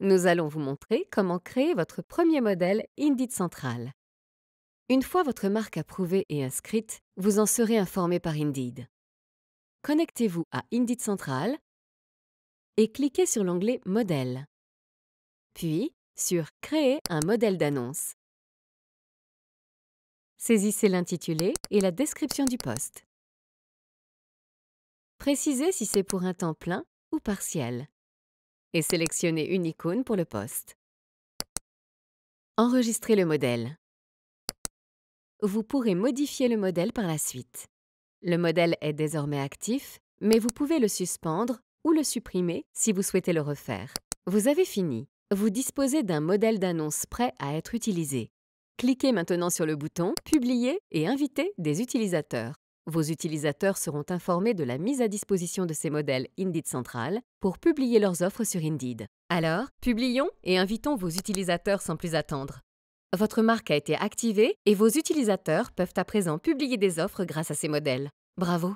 Nous allons vous montrer comment créer votre premier modèle Indeed Central. Une fois votre marque approuvée et inscrite, vous en serez informé par Indeed. Connectez-vous à Indeed Central et cliquez sur l'onglet Modèle. Puis sur Créer un modèle d'annonce. Saisissez l'intitulé et la description du poste. Précisez si c'est pour un temps plein ou partiel et sélectionnez une icône pour le poste. Enregistrez le modèle. Vous pourrez modifier le modèle par la suite. Le modèle est désormais actif, mais vous pouvez le suspendre ou le supprimer si vous souhaitez le refaire. Vous avez fini. Vous disposez d'un modèle d'annonce prêt à être utilisé. Cliquez maintenant sur le bouton « Publier » et inviter des utilisateurs. Vos utilisateurs seront informés de la mise à disposition de ces modèles Indeed Central pour publier leurs offres sur Indeed. Alors, publions et invitons vos utilisateurs sans plus attendre. Votre marque a été activée et vos utilisateurs peuvent à présent publier des offres grâce à ces modèles. Bravo